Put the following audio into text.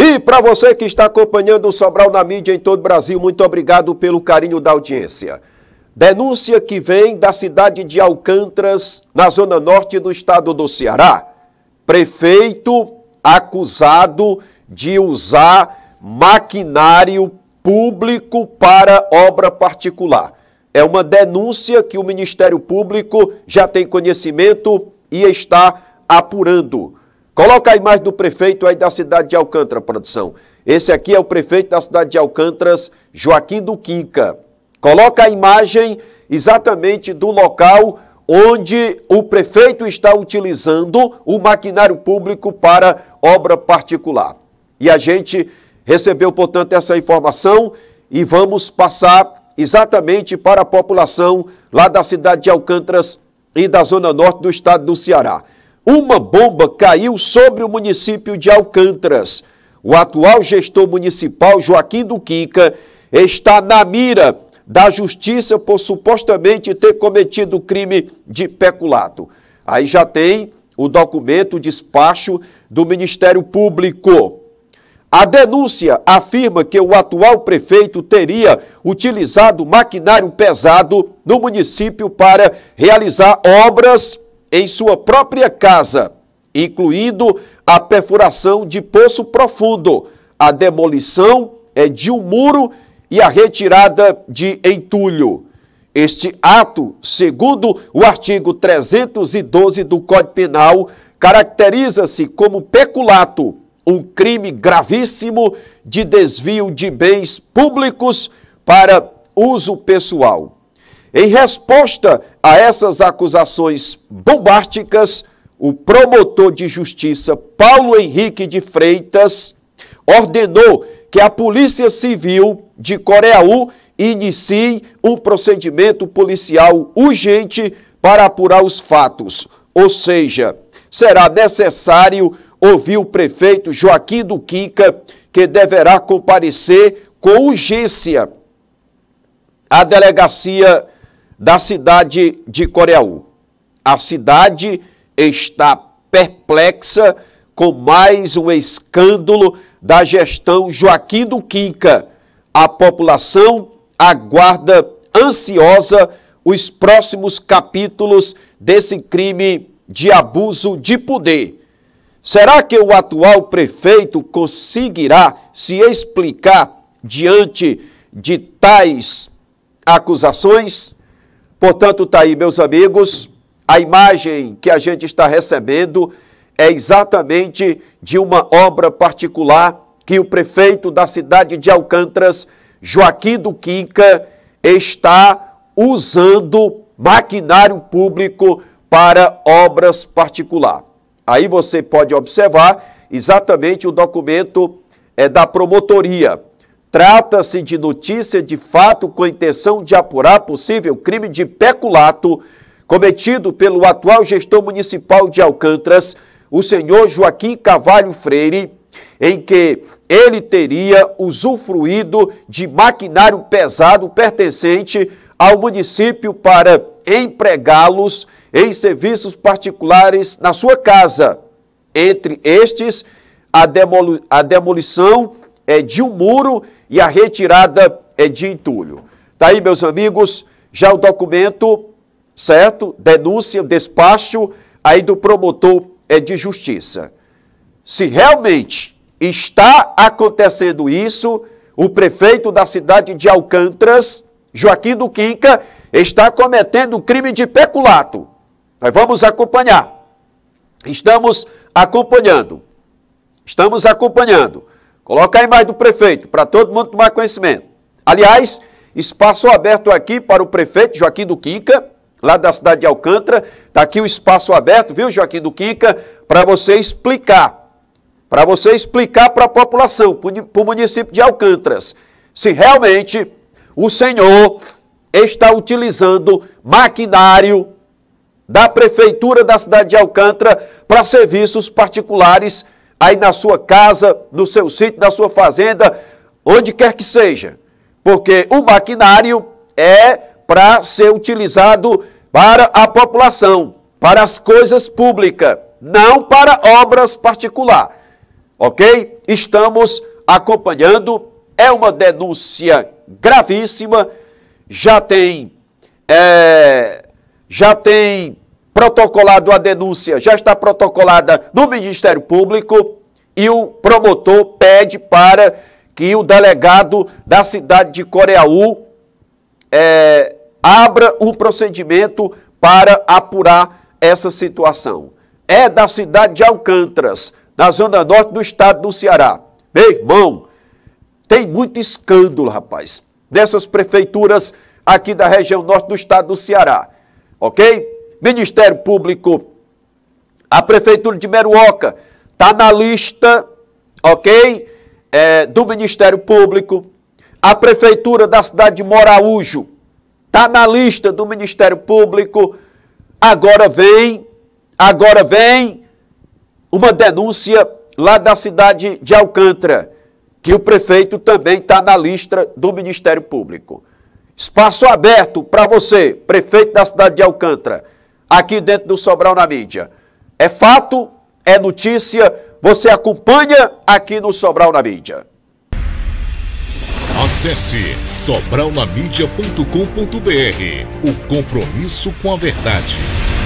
E para você que está acompanhando o Sobral na mídia em todo o Brasil, muito obrigado pelo carinho da audiência. Denúncia que vem da cidade de Alcântaras, na zona norte do estado do Ceará. Prefeito acusado de usar maquinário público para obra particular. É uma denúncia que o Ministério Público já tem conhecimento e está apurando. Coloca a imagem do prefeito aí da cidade de Alcântara, produção. Esse aqui é o prefeito da cidade de Alcântara, Joaquim do Quinca. Coloca a imagem exatamente do local onde o prefeito está utilizando o maquinário público para obra particular. E a gente recebeu, portanto, essa informação e vamos passar exatamente para a população lá da cidade de Alcântara e da zona norte do estado do Ceará uma bomba caiu sobre o município de Alcântaras. O atual gestor municipal, Joaquim Duquica, está na mira da justiça por supostamente ter cometido crime de peculato. Aí já tem o documento, o despacho do Ministério Público. A denúncia afirma que o atual prefeito teria utilizado maquinário pesado no município para realizar obras em sua própria casa, incluindo a perfuração de poço profundo, a demolição é de um muro e a retirada de entulho. Este ato, segundo o artigo 312 do Código Penal, caracteriza-se como peculato, um crime gravíssimo de desvio de bens públicos para uso pessoal. Em resposta a essas acusações bombásticas, o promotor de justiça Paulo Henrique de Freitas ordenou que a Polícia Civil de Coreaú inicie um procedimento policial urgente para apurar os fatos. Ou seja, será necessário ouvir o prefeito Joaquim do Quica, que deverá comparecer com urgência à delegacia da cidade de Coreaú. A cidade está perplexa com mais um escândalo da gestão Joaquim do Quinca. A população aguarda ansiosa os próximos capítulos desse crime de abuso de poder. Será que o atual prefeito conseguirá se explicar diante de tais acusações? Portanto, está aí, meus amigos, a imagem que a gente está recebendo é exatamente de uma obra particular que o prefeito da cidade de Alcântaras, Joaquim do Quinca, está usando maquinário público para obras particular. Aí você pode observar exatamente o documento é, da promotoria Trata-se de notícia de fato com intenção de apurar possível crime de peculato cometido pelo atual gestor municipal de Alcântaras, o senhor Joaquim Cavalho Freire, em que ele teria usufruído de maquinário pesado pertencente ao município para empregá-los em serviços particulares na sua casa. Entre estes, a, demoli a demolição é, de um muro e a retirada é, de entulho. Está aí, meus amigos, já o documento, certo? Denúncia, despacho aí do promotor é, de justiça. Se realmente está acontecendo isso, o prefeito da cidade de Alcântaras, Joaquim do Quinca, está cometendo crime de peculato. Nós vamos acompanhar. Estamos acompanhando. Estamos acompanhando. Coloca aí mais do prefeito para todo mundo tomar conhecimento. Aliás, espaço aberto aqui para o prefeito Joaquim do Quinca, lá da cidade de Alcântara. Está aqui o espaço aberto, viu, Joaquim do Quinca, para você explicar. Para você explicar para a população, para o município de Alcântaras, se realmente o senhor está utilizando maquinário da prefeitura da cidade de Alcântara para serviços particulares aí na sua casa, no seu sítio, na sua fazenda, onde quer que seja. Porque o maquinário é para ser utilizado para a população, para as coisas públicas, não para obras particulares. Ok? Estamos acompanhando, é uma denúncia gravíssima, já tem. É, já tem protocolado a denúncia, já está protocolada no Ministério Público e o promotor pede para que o delegado da cidade de Coreaú é, abra um procedimento para apurar essa situação. É da cidade de Alcântaras, na zona norte do estado do Ceará. Meu irmão, tem muito escândalo, rapaz, dessas prefeituras aqui da região norte do estado do Ceará. Ok? Ministério Público, a Prefeitura de Meruoca está na lista, ok? É, do Ministério Público. A Prefeitura da cidade de Moraújo está na lista do Ministério Público. Agora vem, agora vem uma denúncia lá da cidade de Alcântara, que o prefeito também está na lista do Ministério Público. Espaço aberto para você, prefeito da cidade de Alcântara aqui dentro do Sobral na mídia. É fato, é notícia, você acompanha aqui no Sobral na mídia. Acesse sobralnamídia.com.br. O compromisso com a verdade.